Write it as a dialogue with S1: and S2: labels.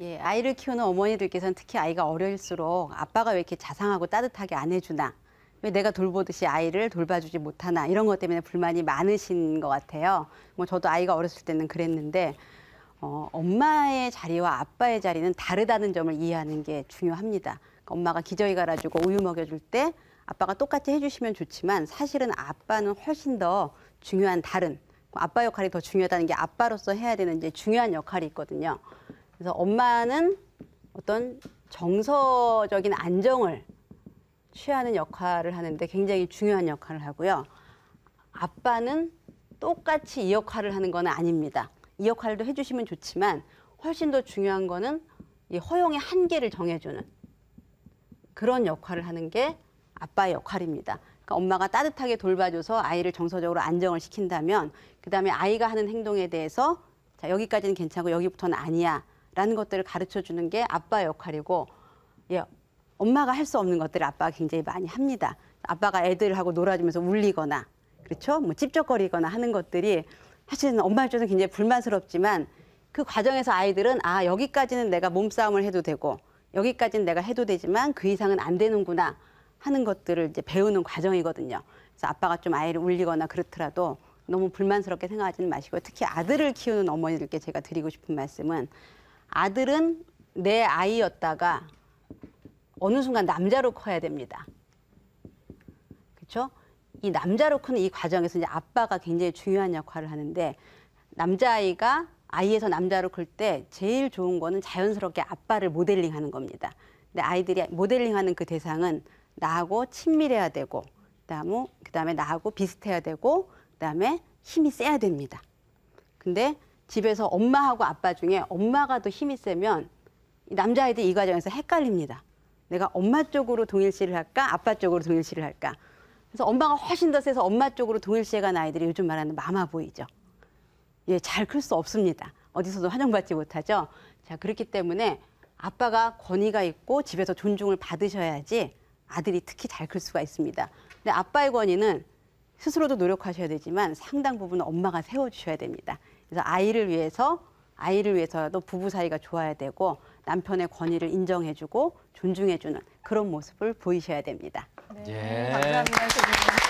S1: 예, 아이를 키우는 어머니들께서는 특히 아이가 어릴수록 아빠가 왜 이렇게 자상하고 따뜻하게 안 해주나, 왜 내가 돌보듯이 아이를 돌봐주지 못하나 이런 것 때문에 불만이 많으신 것 같아요. 뭐 저도 아이가 어렸을 때는 그랬는데 어, 엄마의 자리와 아빠의 자리는 다르다는 점을 이해하는 게 중요합니다. 그러니까 엄마가 기저귀 갈아주고 우유 먹여줄 때 아빠가 똑같이 해주시면 좋지만 사실은 아빠는 훨씬 더 중요한 다른 아빠 역할이 더 중요하다는 게 아빠로서 해야 되는 이제 중요한 역할이 있거든요. 그래서 엄마는 어떤 정서적인 안정을 취하는 역할을 하는데 굉장히 중요한 역할을 하고요. 아빠는 똑같이 이 역할을 하는 건 아닙니다. 이 역할도 해주시면 좋지만 훨씬 더 중요한 거는 이 허용의 한계를 정해주는 그런 역할을 하는 게 아빠의 역할입니다. 그러니까 엄마가 따뜻하게 돌봐줘서 아이를 정서적으로 안정을 시킨다면 그 다음에 아이가 하는 행동에 대해서 자 여기까지는 괜찮고 여기부터는 아니야 라는 것들을 가르쳐 주는 게 아빠 역할이고 예, 엄마가 할 수 없는 것들을 아빠가 굉장히 많이 합니다. 아빠가 애들하고 놀아주면서 울리거나 그렇죠? 뭐 찝쩍거리거나 하는 것들이 사실은 엄마 입장에서 굉장히 불만스럽지만 그 과정에서 아이들은 아 여기까지는 내가 몸싸움을 해도 되고 여기까지는 내가 해도 되지만 그 이상은 안 되는구나 하는 것들을 이제 배우는 과정이거든요. 그래서 아빠가 좀 아이를 울리거나 그렇더라도 너무 불만스럽게 생각하지는 마시고 특히 아들을 키우는 어머니들께 제가 드리고 싶은 말씀은 아들은 내 아이였다가 어느 순간 남자로 커야 됩니다. 그렇죠? 이 남자로 크는 이 과정에서 이제 아빠가 굉장히 중요한 역할을 하는데 남자아이가 아이에서 남자로 클 때 제일 좋은 거는 자연스럽게 아빠를 모델링 하는 겁니다. 근데 아이들이 모델링 하는 그 대상은 나하고 친밀해야 되고 그다음에 그다음에 나하고 비슷해야 되고 그다음에 힘이 세야 됩니다. 근데 집에서 엄마하고 아빠 중에 엄마가 더 힘이 세면 남자아이들이 과정에서 헷갈립니다. 내가 엄마 쪽으로 동일시를 할까 아빠 쪽으로 동일시를 할까 그래서 엄마가 훨씬 더 세서 엄마 쪽으로 동일시에간 아이들이 요즘 말하는 마마 보이죠. 예, 잘 클 수 없습니다. 어디서도 환영받지 못하죠. 자, 그렇기 때문에 아빠가 권위가 있고 집에서 존중을 받으셔야지 아들이 특히 잘 클 수가 있습니다. 근데 아빠의 권위는 스스로도 노력하셔야 되지만 상당 부분 엄마가 세워주셔야 됩니다. 그래서 아이를 위해서 아이를 위해서라도 부부 사이가 좋아야 되고 남편의 권위를 인정해주고 존중해주는 그런 모습을 보이셔야 됩니다. 네. 예. 감사합니다.